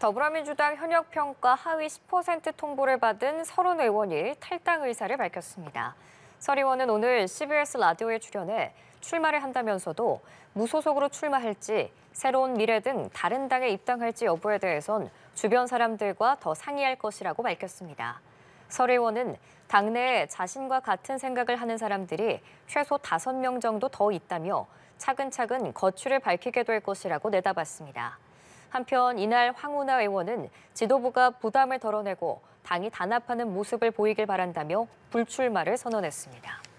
더불어민주당 현역 평가 하위 10% 통보를 받은 서른 의원이 탈당 의사를 밝혔습니다. 서 의원은 오늘 CBS 라디오에 출연해 출마를 한다면서도 무소속으로 출마할지 새로운 미래 등 다른 당에 입당할지 여부에 대해선 주변 사람들과 더 상의할 것이라고 밝혔습니다. 서 의원은 당내에 자신과 같은 생각을 하는 사람들이 최소 5명 정도 더 있다며 차근차근 거취를 밝히게 될 것이라고 내다봤습니다. 한편 이날 황운하 의원은 지도부가 부담을 덜어내고 당이 단합하는 모습을 보이길 바란다며 불출마를 선언했습니다.